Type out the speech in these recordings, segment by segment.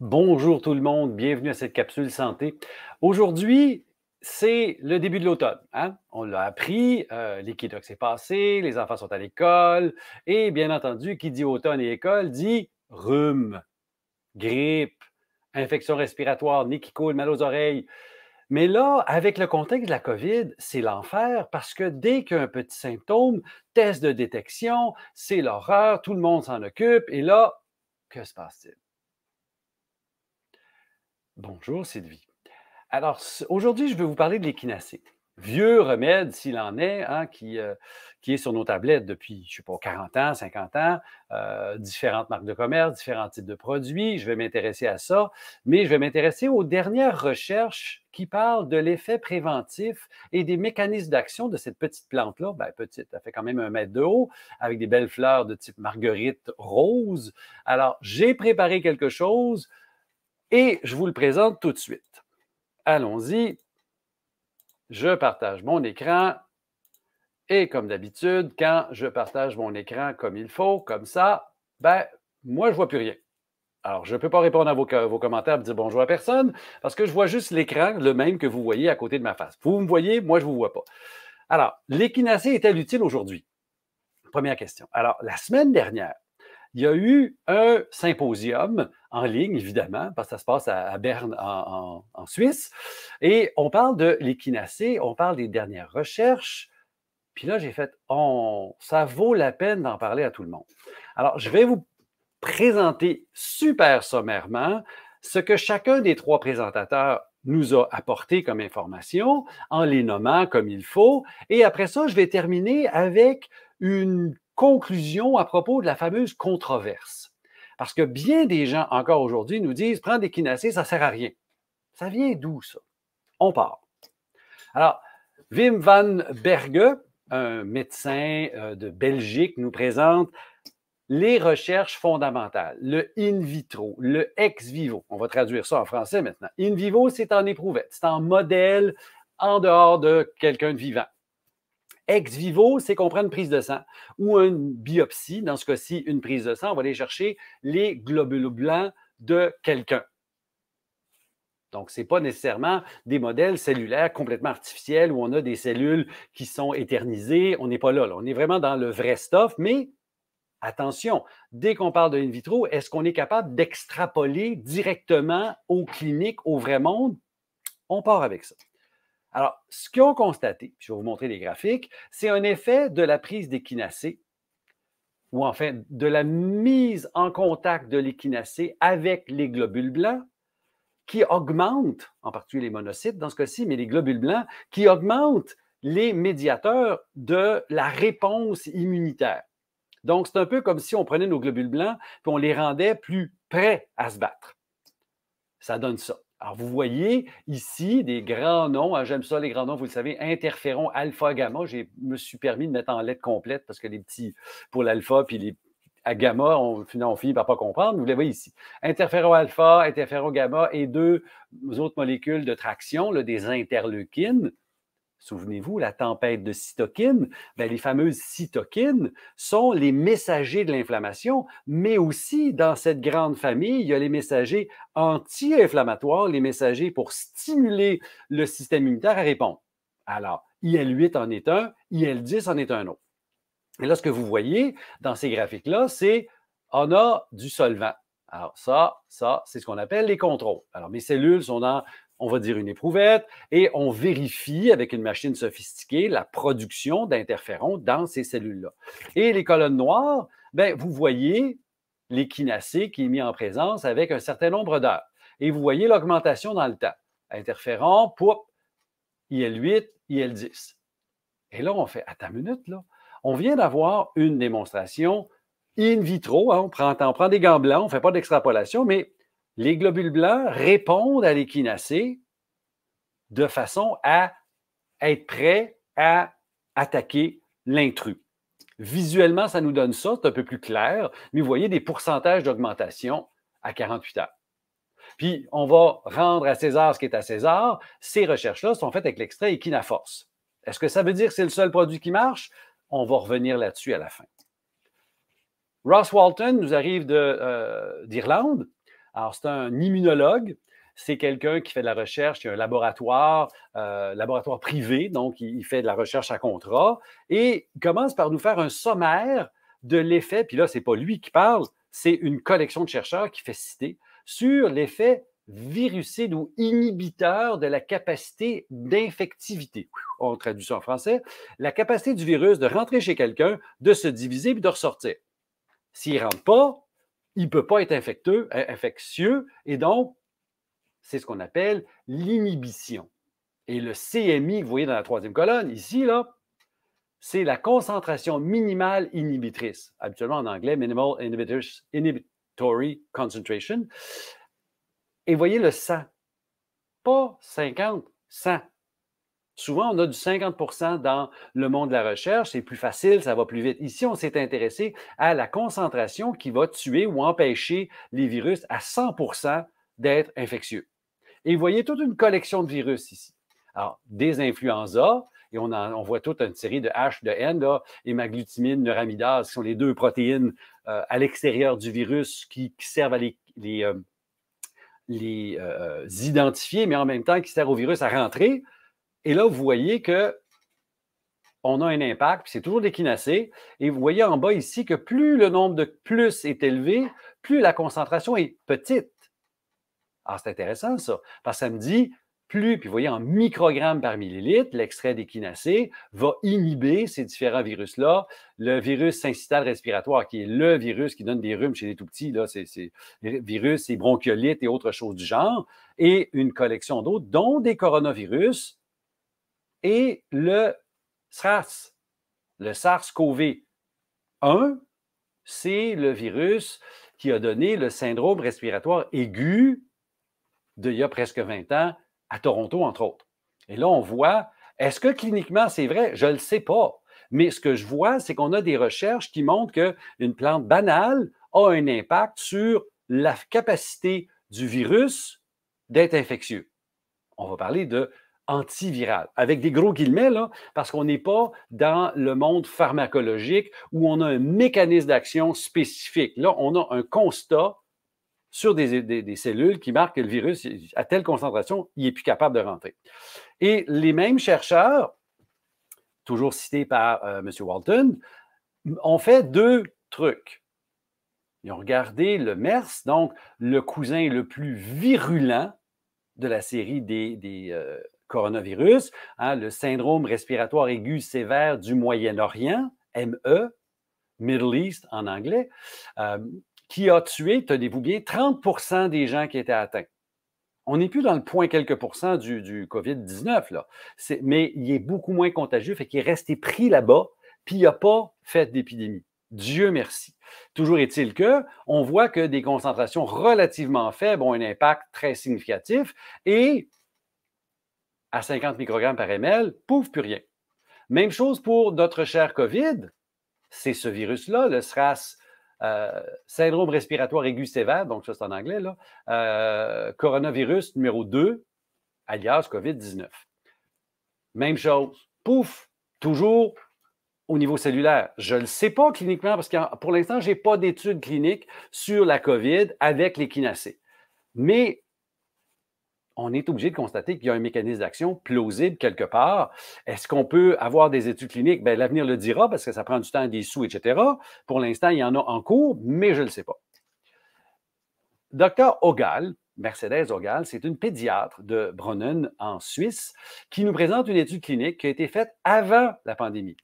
Bonjour tout le monde, bienvenue à cette capsule santé. Aujourd'hui, c'est le début de l'automne. Hein? On l'a appris, euh, est passé, les enfants sont à l'école, et bien entendu, qui dit automne et école dit rhume, grippe, infection respiratoire, nez qui coule, mal aux oreilles. Mais là, avec le contexte de la COVID, c'est l'enfer parce que dès qu'un petit symptôme, test de détection, c'est l'horreur, tout le monde s'en occupe, et là, que se passe-t-il? Bonjour Sylvie. Alors aujourd'hui, je vais vous parler de l'échinacée. Vieux remède s'il en est, hein, euh, qui, est sur nos tablettes depuis, je ne sais pas, 40 ans, 50 ans, euh, différentes marques de commerce, différents types de produits. Je vais m'intéresser à ça, mais je vais m'intéresser aux dernières recherches qui parlent de l'effet préventif et des mécanismes d'action de cette petite plante-là. Ben, petite, elle fait quand même un mètre de haut, avec des belles fleurs de type marguerite rose. Alors, j'ai préparé quelque chose et je vous le présente tout de suite. Allons-y. Je partage mon écran. Et comme d'habitude, quand je partage mon écran comme il faut, comme ça, ben, moi, je ne vois plus rien. Alors, je ne peux pas répondre à vos, vos commentaires et dire bonjour à personne parce que je vois juste l'écran, le même que vous voyez à côté de ma face. Vous me voyez, moi, je ne vous vois pas. Alors, l'équinacée est-elle utile aujourd'hui? Première question. Alors, la semaine dernière, il y a eu un symposium en ligne, évidemment, parce que ça se passe à, Berne, en, Suisse. Et on parle de l'équinacée, on parle des dernières recherches. Puis là, j'ai fait, on, oh, ça vaut la peine d'en parler à tout le monde. Alors, je vais vous présenter super sommairement ce que chacun des trois présentateurs nous a apporté comme information en les nommant comme il faut. Et après ça, je vais terminer avec une conclusion à propos de la fameuse controverse. Parce que bien des gens encore aujourd'hui nous disent prendre des kinacées, ça ne sert à rien. Ça vient d'où ça? On part. Alors, Wim van Berge, un médecin euh, de Belgique, nous présente les recherches fondamentales, le in vitro, le ex vivo. On va traduire ça en français maintenant. In vivo, c'est en éprouvette, c'est en modèle en dehors de quelqu'un de vivant. Ex vivo, c'est qu'on prend une prise de sang ou une biopsie, dans ce cas-ci, une prise de sang. On va aller chercher les globules blancs de quelqu'un. Donc, ce n'est pas nécessairement des modèles cellulaires complètement artificiels où on a des cellules qui sont éternisées. On n'est pas là, On est vraiment dans le vrai stuff, mais attention, dès qu'on parle de in vitro, est-ce qu'on est capable d'extrapoler directement aux cliniques, au vrai monde? On part avec ça. Alors, ce qu'ils ont constaté, je vais vous montrer les graphiques, c'est un effet de la prise d'équinacées, ou enfin de la mise en contact de l'équinacée avec les globules blancs, qui augmentent, en particulier les monocytes dans ce cas-ci, mais les globules blancs, qui augmentent les médiateurs de la réponse immunitaire. Donc, c'est un peu comme si on prenait nos globules blancs et on les rendait plus prêts à se battre. Ça donne ça. Alors, vous voyez ici des grands noms. Hein, j'aime ça, les grands noms, vous le savez. Interféron, alpha, gamma. Je me suis permis de mettre en lettres complètes parce que les petits pour l'alpha puis les gamma, on, on finit par pas comprendre. Vous les voyez ici. Interféron alpha, interféron gamma et deux autres molécules de traction, des interleukines. Souvenez-vous, la tempête de cytokines, ben, les fameuses cytokines sont les messagers de l'inflammation, mais aussi dans cette grande famille, il y a les messagers anti-inflammatoires, les messagers pour stimuler le système immunitaire à répondre. Alors, IL-8 en est un, IL-10 en est un autre. Et là, ce que vous voyez dans ces graphiques-là, c'est on a du solvant. Alors ça, ça, c'est ce qu'on appelle les contrôles. Alors mes cellules sont dans on va dire une éprouvette, et on vérifie avec une machine sophistiquée la production d'interférons dans ces cellules-là. Et les colonnes noires, ben, vous voyez l'équinacée qui est mis en présence avec un certain nombre d'heures. Et vous voyez l'augmentation dans le temps. Interférons, pour IL8, IL10. Et là, on fait, à ta minute, là. On vient d'avoir une démonstration in vitro. Hein, on, prend, on prend des gants blancs, on ne fait pas d'extrapolation, mais les globules blancs répondent à l'équinacée de façon à être prêts à attaquer l'intrus. Visuellement, ça nous donne ça, c'est un peu plus clair, mais vous voyez des pourcentages d'augmentation à 48 heures. Puis, on va rendre à César ce qui est à César. Ces recherches-là sont faites avec l'extrait équinaforce. Est-ce que ça veut dire que c'est le seul produit qui marche? On va revenir là-dessus à la fin. Ross Walton nous arrive euh, d'Irlande. Alors, c'est un immunologue. C'est quelqu'un qui fait de la recherche, y a un laboratoire, euh, laboratoire privé, donc il, fait de la recherche à contrat et il commence par nous faire un sommaire de l'effet, puis là, ce n'est pas lui qui parle, c'est une collection de chercheurs qui fait citer sur l'effet virucide ou inhibiteur de la capacité d'infectivité. On traduit ça en français. La capacité du virus de rentrer chez quelqu'un, de se diviser puis de ressortir. S'il ne rentre pas, il ne peut pas être infecteux, euh, infectieux, et donc, c'est ce qu'on appelle l'inhibition. Et le CMI, vous voyez dans la troisième colonne, ici, là, c'est la concentration minimale inhibitrice, habituellement en anglais, minimal inhibitory concentration. Et voyez le 100, pas 50, 100. Souvent, on a du 50 dans le monde de la recherche, c'est plus facile, ça va plus vite. Ici, on s'est intéressé à la concentration qui va tuer ou empêcher les virus à 100 d'être infectieux. Et vous voyez toute une collection de virus ici. Alors, des influenza, et on, voit toute une série de H, de N, là, neuramidase, qui sont les deux protéines euh, à l'extérieur du virus qui, servent à les, euh, euh, identifier, mais en même temps qui servent au virus à rentrer. Et là, vous voyez que on a un impact, puis c'est toujours des Et vous voyez en bas ici que plus le nombre de plus est élevé, plus la concentration est petite. Ah, c'est intéressant ça, parce que ça me dit plus, puis vous voyez en microgrammes par millilitre, l'extrait des va inhiber ces différents virus-là. Le virus syncytial respiratoire, qui est le virus qui donne des rhumes chez les tout petits, là, c'est, virus et bronchiolites et autres choses du genre, et une collection d'autres, dont des coronavirus et le SARS, le SARS-CoV-1, c'est le virus qui a donné le syndrome respiratoire aigu d'il y a presque 20 ans à Toronto, entre autres. Et là, on voit, est-ce que cliniquement c'est vrai? Je ne le sais pas. Mais ce que je vois, c'est qu'on a des recherches qui montrent qu'une plante banale a un impact sur la capacité du virus d'être infectieux. On va parler de antiviral avec des gros guillemets, là, parce qu'on n'est pas dans le monde pharmacologique où on a un mécanisme d'action spécifique. Là, on a un constat sur des, des, cellules qui marque que le virus, à telle concentration, il n'est plus capable de rentrer. Et les mêmes chercheurs, toujours cités par euh, M. Walton, ont fait deux trucs. Ils ont regardé le MERS, donc le cousin le plus virulent de la série des, euh, coronavirus, hein, le syndrome respiratoire aigu sévère du Moyen-Orient, ME, Middle East en anglais, euh, qui a tué, tenez-vous bien, 30 des gens qui étaient atteints. On n'est plus dans le point quelques pourcents du, du COVID-19, mais il est beaucoup moins contagieux, fait qu'il est resté pris là-bas, puis il n'y a pas fait d'épidémie. Dieu merci. Toujours est-il que on voit que des concentrations relativement faibles ont un impact très significatif et à 50 microgrammes par ml, pouf, plus rien. Même chose pour notre cher COVID. C'est ce virus-là, le SRAS, euh, syndrome respiratoire aigu sévère, donc ça c'est en anglais, là, euh, coronavirus numéro 2, alias COVID-19. Même chose. Pouf, toujours au niveau cellulaire. Je ne le sais pas cliniquement parce que pour l'instant, je n'ai pas d'études cliniques sur la COVID avec les kinacées. Mais on est obligé de constater qu'il y a un mécanisme d'action plausible quelque part. Est-ce qu'on peut avoir des études cliniques? Ben, l'avenir le dira parce que ça prend du temps, des sous, etc. Pour l'instant, il y en a en cours, mais je ne le sais pas. Docteur Ogal, Mercedes Ogal, c'est une pédiatre de Brunnen en Suisse qui nous présente une étude clinique qui a été faite avant la pandémie.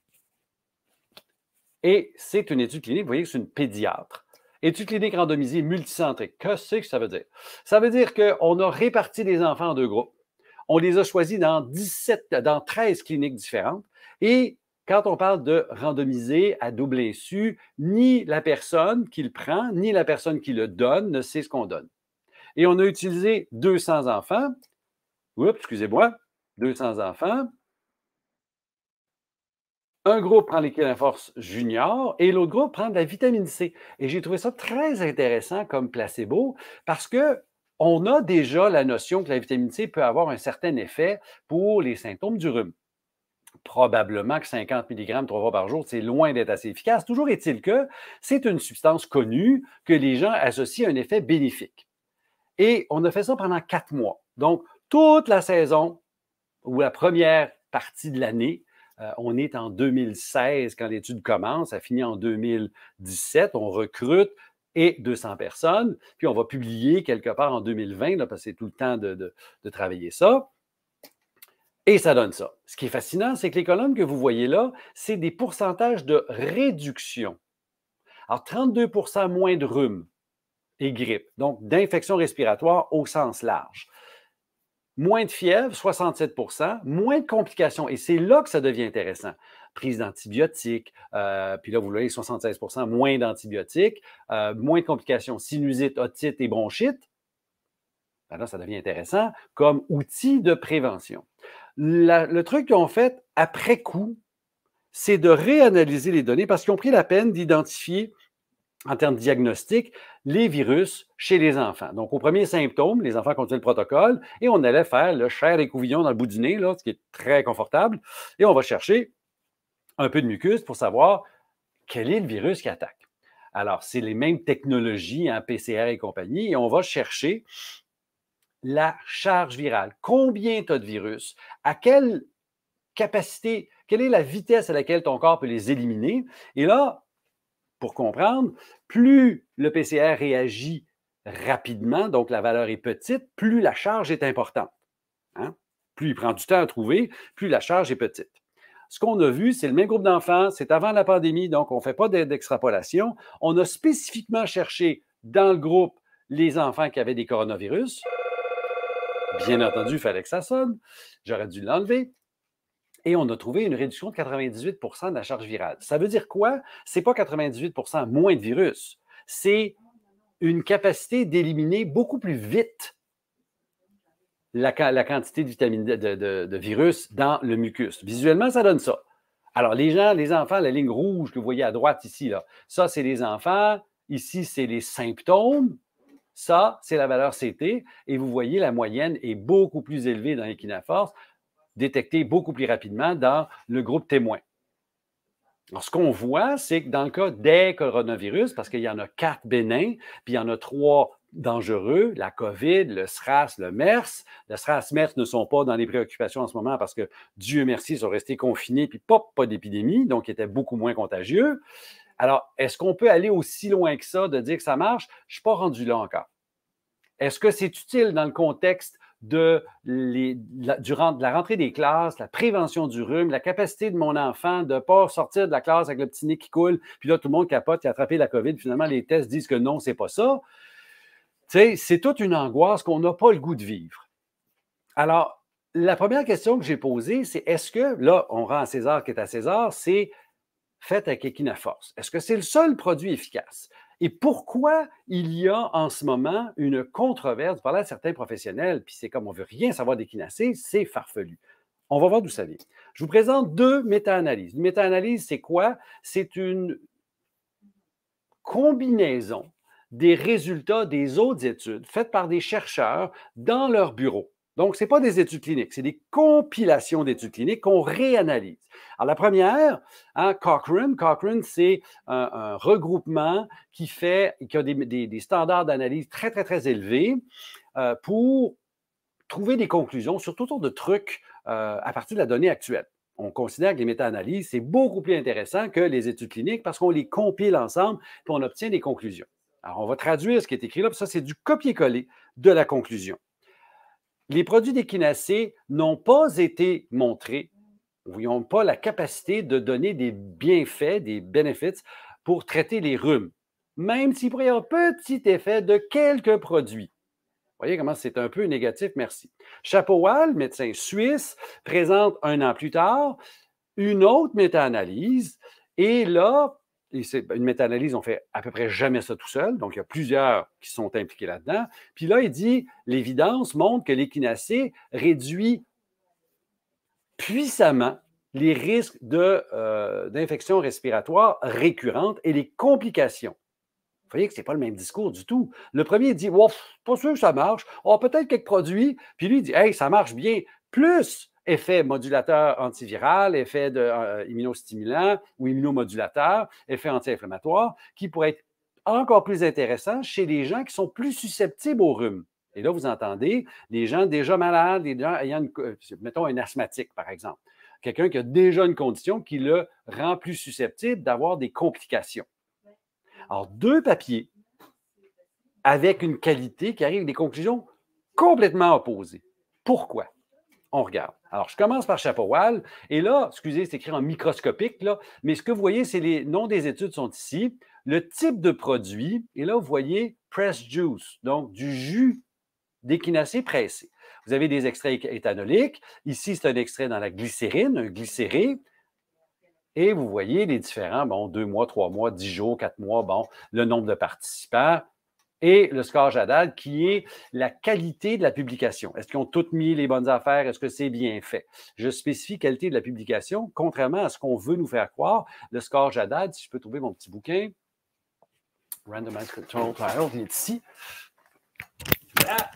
Et c'est une étude clinique, vous voyez que c'est une pédiatre. Études cliniques randomisée multicentrique. Que ce que ça veut dire? Ça veut dire qu'on a réparti les enfants en deux groupes. On les a choisis dans 17, dans 13 cliniques différentes. Et quand on parle de randomiser à double insu, ni la personne qui le prend, ni la personne qui le donne ne sait ce qu'on donne. Et on a utilisé 200 enfants. Oups, excusez-moi. 200 enfants un groupe prend force junior et l'autre groupe prend de la vitamine C. Et j'ai trouvé ça très intéressant comme placebo parce que on a déjà la notion que la vitamine C peut avoir un certain effet pour les symptômes du rhume. Probablement que 50 mg trois fois par jour, c'est loin d'être assez efficace. Toujours est-il que c'est une substance connue que les gens associent à un effet bénéfique. Et on a fait ça pendant quatre mois. Donc, toute la saison ou la première partie de l'année, euh, on est en 2016 quand l'étude commence, ça finit en 2017, on recrute et 200 personnes, puis on va publier quelque part en 2020, là, parce que c'est tout le temps de, travailler ça. Et ça donne ça. Ce qui est fascinant, c'est que les colonnes que vous voyez là, c'est des pourcentages de réduction. Alors, 32 moins de rhume et grippe, donc d'infection respiratoire au sens large. Moins de fièvre, 67 moins de complications. Et c'est là que ça devient intéressant. Prise d'antibiotiques, euh, puis là, vous voyez, 76 moins d'antibiotiques, euh, moins de complications, sinusite, otite et bronchite. Ben là, ça devient intéressant comme outil de prévention. le truc qu'ils ont fait après coup, c'est de réanalyser les données parce qu'ils ont pris la peine d'identifier en termes de diagnostic, les virus chez les enfants. Donc, au premier symptôme, les enfants continuent le protocole et on allait faire le chair et dans le bout du nez, là, ce qui est très confortable. Et on va chercher un peu de mucus pour savoir quel est le virus qui attaque. Alors, c'est les mêmes technologies, en hein, PCR et compagnie, et on va chercher la charge virale. Combien tu as de virus? À quelle capacité, quelle est la vitesse à laquelle ton corps peut les éliminer? Et là, pour comprendre, plus le PCR réagit rapidement, donc la valeur est petite, plus la charge est importante. Hein. Plus il prend du temps à trouver, plus la charge est petite. Ce qu'on a vu, c'est le même groupe d'enfants, c'est avant la pandémie, donc on ne fait pas d'extrapolation. On a spécifiquement cherché dans le groupe les enfants qui avaient des coronavirus. Bien entendu, il fallait que ça sonne. J'aurais dû l'enlever et on a trouvé une réduction de 98 de la charge virale. Ça veut dire quoi? Ce n'est pas 98 moins de virus, c'est une capacité d'éliminer beaucoup plus vite la, quantité de, virus dans le mucus. Visuellement, ça donne ça. Alors, les gens, les enfants, la ligne rouge que vous voyez à droite ici, là, ça, c'est les enfants. Ici, c'est les symptômes. Ça, c'est la valeur CT. Et vous voyez, la moyenne est beaucoup plus élevée dans l'équinaforce détectés beaucoup plus rapidement dans le groupe témoin. Alors, ce qu'on voit, c'est que dans le cas des coronavirus, parce qu'il y en a quatre bénins, puis il y en a trois dangereux, la COVID, le SRAS, le MERS. Le SRAS, MERS ne sont pas dans les préoccupations en ce moment parce que, Dieu merci, ils sont restés confinés, puis pop, pas d'épidémie, donc ils étaient beaucoup moins contagieux. Alors, est-ce qu'on peut aller aussi loin que ça de dire que ça marche? Je ne suis pas rendu là encore. Est-ce que c'est utile dans le contexte de, la, durant, de la rentrée des classes, la prévention du rhume, la capacité de mon enfant de ne pas sortir de la classe avec le petit nez qui coule, puis là, tout le monde capote, il a attrapé la COVID. Finalement, les tests disent que non, c'est pas ça. C'est toute une angoisse qu'on n'a pas le goût de vivre. Alors, la première question que j'ai posée, c'est est-ce que, là, on rend à César qui est à César, c'est fait avec force. Est-ce que c'est le seul produit efficace? Et pourquoi il y a en ce moment une controverse par là certains professionnels, puis c'est comme on veut rien savoir des c'est farfelu. On va voir d'où ça vient. Je vous présente deux méta-analyses. Une méta-analyse, c'est quoi? C'est une combinaison des résultats des autres études faites par des chercheurs dans leur bureau. Donc, ce n'est pas des études cliniques, c'est des compilations d'études cliniques qu'on réanalyse. Alors, la première, hein, Cochrane, Cochrane, c'est un, regroupement qui fait, qui a des, standards d'analyse très, très, très élevés euh, pour trouver des conclusions sur tout de trucs euh, à partir de la donnée actuelle. On considère que les méta-analyses, c'est beaucoup plus intéressant que les études cliniques parce qu'on les compile ensemble et on obtient des conclusions. Alors, on va traduire ce qui est écrit là, puis ça, c'est du copier-coller de la conclusion les produits d'échinacée n'ont pas été montrés n'ont pas la capacité de donner des bienfaits, des bénéfices pour traiter les rhumes, même s'il pourrait y avoir un petit effet de quelques produits. Vous voyez comment c'est un peu négatif, merci. Chapoal, médecin suisse, présente un an plus tard une autre méta-analyse et là, ben, une méta-analyse, on fait à peu près jamais ça tout seul. Donc, il y a plusieurs qui sont impliqués là-dedans. Puis là, il dit l'évidence montre que l'équinacée réduit puissamment les risques euh, d'infections respiratoires récurrentes et les complications. Vous voyez que ce n'est pas le même discours du tout. Le premier dit Ouf, pas sûr que ça marche. Oh, peut-être quelques produits. Puis lui, il dit Hey, ça marche bien. Plus effet modulateur antiviral, effet de, euh, immunostimulant ou immunomodulateur, effet anti-inflammatoire, qui pourrait être encore plus intéressant chez les gens qui sont plus susceptibles au rhume. Et là, vous entendez les gens déjà malades, des gens ayant, une, euh, mettons, un asthmatique, par exemple. Quelqu'un qui a déjà une condition qui le rend plus susceptible d'avoir des complications. Alors, deux papiers avec une qualité qui arrive des conclusions complètement opposées. Pourquoi? on regarde. Alors, je commence par Chapowal. Et là, excusez, c'est écrit en microscopique, là, mais ce que vous voyez, c'est les noms des études sont ici. Le type de produit, et là, vous voyez press juice, donc du jus d'échinacée pressé. Vous avez des extraits éthanoliques. Ici, c'est un extrait dans la glycérine, un glycéré. Et vous voyez les différents, bon, deux mois, trois mois, dix jours, quatre mois, bon, le nombre de participants, et le score Jadal, qui est la qualité de la publication. Est-ce qu'ils ont toutes mis les bonnes affaires? Est-ce que c'est bien fait? Je spécifie qualité de la publication, contrairement à ce qu'on veut nous faire croire. Le score Jadal, si je peux trouver mon petit bouquin, Randomized Control Trial, il est ici. Ah!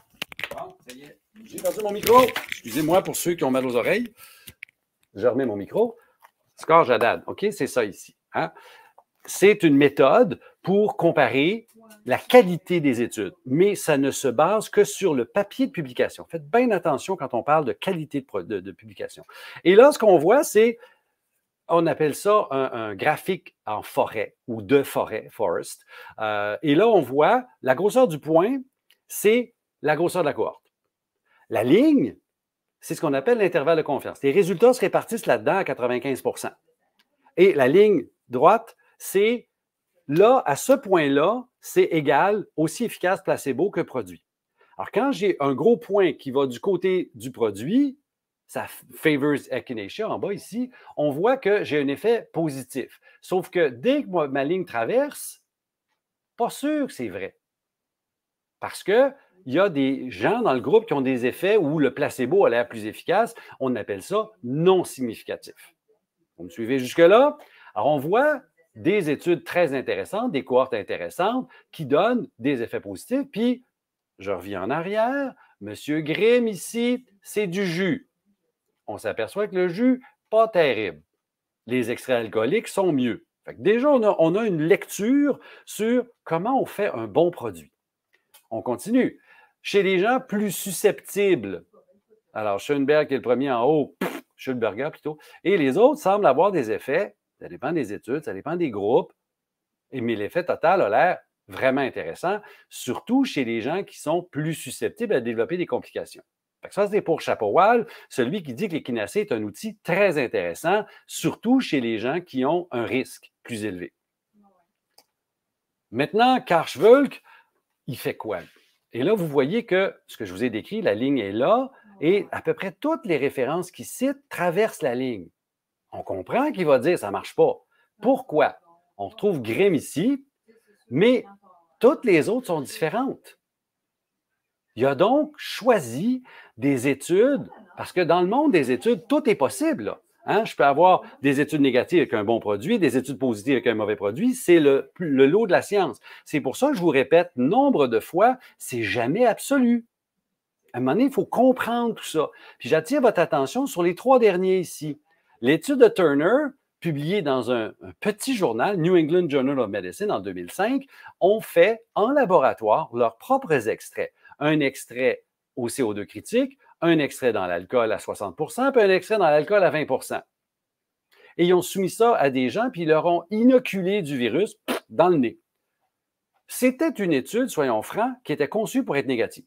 ça y est, j'ai perdu mon micro. Excusez-moi pour ceux qui ont mal aux oreilles. Je remets mon micro. Score Jadad, OK, c'est ça ici. Hein? C'est une méthode pour comparer la qualité des études, mais ça ne se base que sur le papier de publication. Faites bien attention quand on parle de qualité de, publication. Et là, ce qu'on voit, c'est, on appelle ça un, graphique en forêt ou de forêt, forest. Euh, et là, on voit la grosseur du point, c'est la grosseur de la cohorte. La ligne, c'est ce qu'on appelle l'intervalle de confiance. Les résultats se répartissent là-dedans à 95 Et la ligne droite, c'est Là, à ce point-là, c'est égal, aussi efficace placebo que produit. Alors, quand j'ai un gros point qui va du côté du produit, ça favors echinacea en bas ici, on voit que j'ai un effet positif. Sauf que dès que ma ligne traverse, pas sûr que c'est vrai. Parce que il y a des gens dans le groupe qui ont des effets où le placebo a l'air plus efficace. On appelle ça non significatif. Vous me suivez jusque-là? Alors, on voit des études très intéressantes, des cohortes intéressantes qui donnent des effets positifs. Puis, je reviens en arrière, Monsieur Grimm ici, c'est du jus. On s'aperçoit que le jus, pas terrible. Les extraits alcooliques sont mieux. déjà, on a, une lecture sur comment on fait un bon produit. On continue. Chez les gens plus susceptibles, alors Schoenberg est le premier en haut, Schoenberger plutôt, et les autres semblent avoir des effets ça dépend des études, ça dépend des groupes, mais l'effet total a l'air vraiment intéressant, surtout chez les gens qui sont plus susceptibles à développer des complications. Ça, c'est pour Chapeaual, celui qui dit que les est un outil très intéressant, surtout chez les gens qui ont un risque plus élevé. Maintenant, vulk il fait quoi? Et là, vous voyez que ce que je vous ai décrit, la ligne est là, ah et à peu près toutes les références qu'il cite traversent la ligne. On comprend qu'il va dire ça ne marche pas. Pourquoi? On retrouve Grimm ici, mais toutes les autres sont différentes. Il a donc choisi des études, parce que dans le monde des études, tout est possible. Hein? je peux avoir des études négatives avec un bon produit, des études positives avec un mauvais produit. C'est le, le lot de la science. C'est pour ça que je vous répète nombre de fois, c'est jamais absolu. À un moment donné, il faut comprendre tout ça. Puis j'attire votre attention sur les trois derniers ici. L'étude de Turner, publiée dans un, petit journal, New England Journal of Medicine, en 2005, ont fait en laboratoire leurs propres extraits. Un extrait au CO2 critique, un extrait dans l'alcool à 60 puis un extrait dans l'alcool à 20 Et ils ont soumis ça à des gens, puis ils leur ont inoculé du virus dans le nez. C'était une étude, soyons francs, qui était conçue pour être négative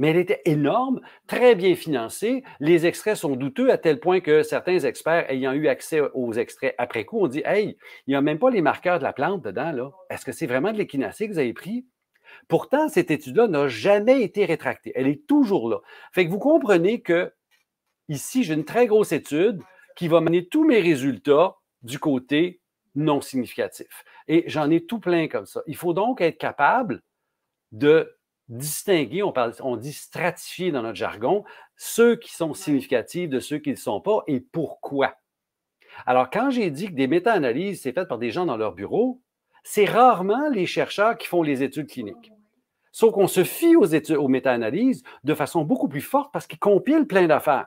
mais elle était énorme, très bien financée. Les extraits sont douteux à tel point que certains experts ayant eu accès aux extraits après coup ont dit Hey, il n'y a même pas les marqueurs de la plante dedans, là. Est-ce que c'est vraiment de l'échinacée que vous avez pris? Pourtant, cette étude-là n'a jamais été rétractée. Elle est toujours là. Fait que vous comprenez que ici, j'ai une très grosse étude qui va mener tous mes résultats du côté non significatif. Et j'en ai tout plein comme ça. Il faut donc être capable de distinguer, on, on dit stratifier dans notre jargon, ceux qui sont significatifs de ceux qui ne le sont pas et pourquoi. Alors, quand j'ai dit que des méta-analyses, c'est fait par des gens dans leur bureau, c'est rarement les chercheurs qui font les études ah cliniques. Sauf qu'on se fie aux, aux méta-analyses de façon beaucoup plus forte parce qu'ils compilent plein d'affaires.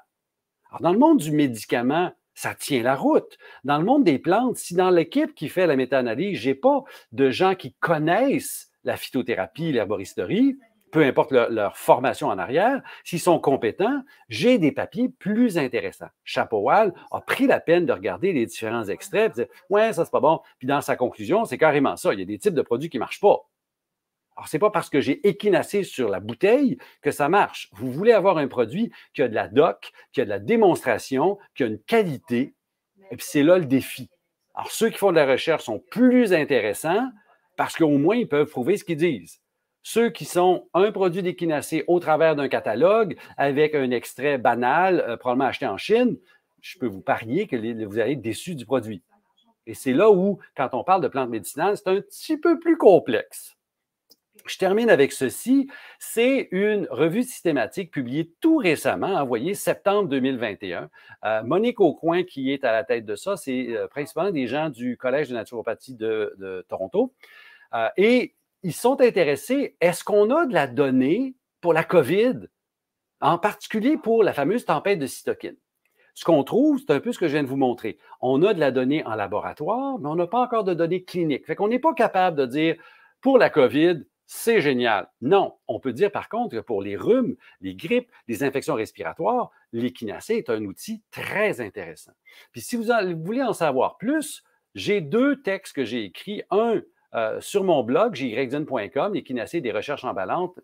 Alors, dans le monde du médicament, ça tient la route. Dans le monde des plantes, si dans l'équipe qui fait la méta-analyse, je n'ai pas de gens qui connaissent la phytothérapie, l'herboristerie, peu importe leur, formation en arrière, s'ils sont compétents, j'ai des papiers plus intéressants. Chapoal a pris la peine de regarder les différents extraits et de Ouais, ça, c'est pas bon. Puis dans sa conclusion, c'est carrément ça. Il y a des types de produits qui marchent pas. Alors, c'est pas parce que j'ai équinassé sur la bouteille que ça marche. Vous voulez avoir un produit qui a de la doc, qui a de la démonstration, qui a une qualité. Et puis, c'est là le défi. Alors, ceux qui font de la recherche sont plus intéressants parce qu'au moins, ils peuvent prouver ce qu'ils disent ceux qui sont un produit déclinacé au travers d'un catalogue avec un extrait banal, euh, probablement acheté en Chine, je peux vous parier que vous allez être déçu du produit. Et c'est là où, quand on parle de plantes médicinales, c'est un petit peu plus complexe. Je termine avec ceci. C'est une revue systématique publiée tout récemment, envoyée septembre 2021. Euh, Monique Aucoin, qui est à la tête de ça, c'est euh, principalement des gens du Collège de naturopathie de, Toronto. et ils sont intéressés, est-ce qu'on a de la donnée pour la COVID, en particulier pour la fameuse tempête de cytokine? Ce qu'on trouve, c'est un peu ce que je viens de vous montrer. On a de la donnée en laboratoire, mais on n'a pas encore de données cliniques. Fait qu'on n'est pas capable de dire, pour la COVID, c'est génial. Non, on peut dire par contre que pour les rhumes, les grippes, les infections respiratoires, l'équinacée est un outil très intéressant. Puis si vous, vous voulez en savoir plus, j'ai deux textes que j'ai écrits. Un euh, sur mon blog, jyrxden.com, les des recherches en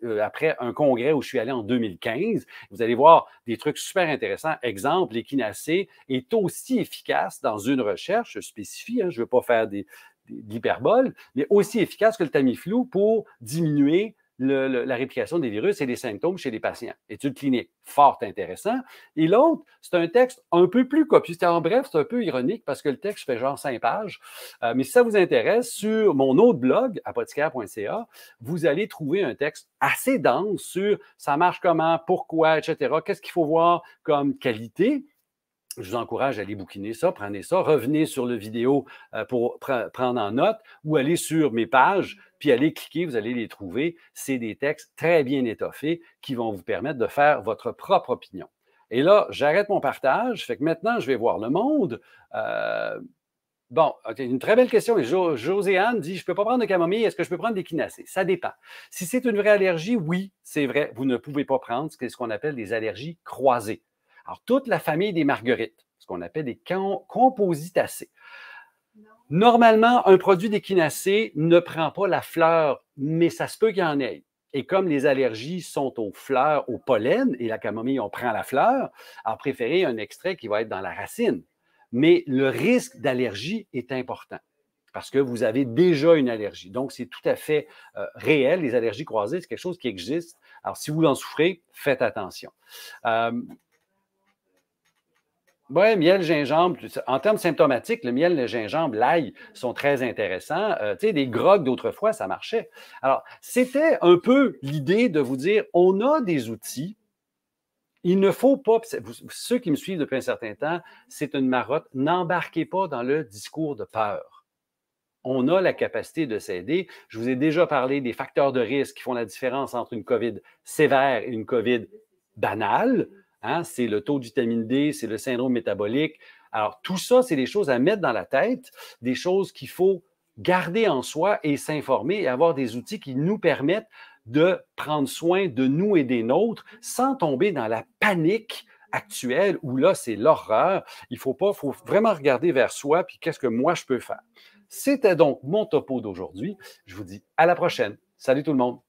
euh, après un congrès où je suis allé en 2015, vous allez voir des trucs super intéressants. Exemple, l'équinacée est aussi efficace dans une recherche, spécifique, je ne hein, veux pas faire des, hyperboles, mais aussi efficace que le Tamiflu pour diminuer la réplication des virus et des symptômes chez les patients. Étude clinique, fort intéressant. Et l'autre, c'est un texte un peu plus copieux. En bref, c'est un peu ironique parce que le texte fait genre cinq pages. Euh, mais si ça vous intéresse, sur mon autre blog, apothicaire.ca, vous allez trouver un texte assez dense sur ça marche comment, pourquoi, etc. Qu'est-ce qu'il faut voir comme qualité je vous encourage à aller bouquiner ça, prenez ça, revenez sur le vidéo euh, pour prendre en note ou allez sur mes pages, puis allez cliquer, vous allez les trouver. C'est des textes très bien étoffés qui vont vous permettre de faire votre propre opinion. Et là, j'arrête mon partage, fait que maintenant, je vais voir le monde. Euh, bon, une très belle question. Joséane dit Je ne peux pas prendre de camomille, est-ce que je peux prendre des quinacées Ça dépend. Si c'est une vraie allergie, oui, c'est vrai, vous ne pouvez pas prendre ce qu'on appelle des allergies croisées. Alors, toute la famille des marguerites, ce qu'on appelle des compositacées. Normalement, un produit d'équinacée ne prend pas la fleur, mais ça se peut qu'il y en ait. Et comme les allergies sont aux fleurs, au pollen, et la camomille, on prend la fleur, alors préférez un extrait qui va être dans la racine. Mais le risque d'allergie est important parce que vous avez déjà une allergie. Donc, c'est tout à fait euh, réel. Les allergies croisées, c'est quelque chose qui existe. Alors, si vous en souffrez, faites attention. Euh, oui, miel, gingembre. En termes symptomatiques, le miel, le gingembre, l'ail sont très intéressants. Euh, tu sais, des grogues d'autrefois, ça marchait. Alors, c'était un peu l'idée de vous dire, on a des outils. Il ne faut pas, ceux qui me suivent depuis un certain temps, c'est une marotte, n'embarquez pas dans le discours de peur. On a la capacité de s'aider. Je vous ai déjà parlé des facteurs de risque qui font la différence entre une COVID sévère et une COVID banale. Hein, c'est le taux de vitamine D, c'est le syndrome métabolique. Alors, tout ça, c'est des choses à mettre dans la tête, des choses qu'il faut garder en soi et s'informer et avoir des outils qui nous permettent de prendre soin de nous et des nôtres sans tomber dans la panique actuelle où là, c'est l'horreur. Il faut pas, faut vraiment regarder vers soi, puis qu'est-ce que moi, je peux faire. C'était donc mon topo d'aujourd'hui. Je vous dis à la prochaine. Salut tout le monde.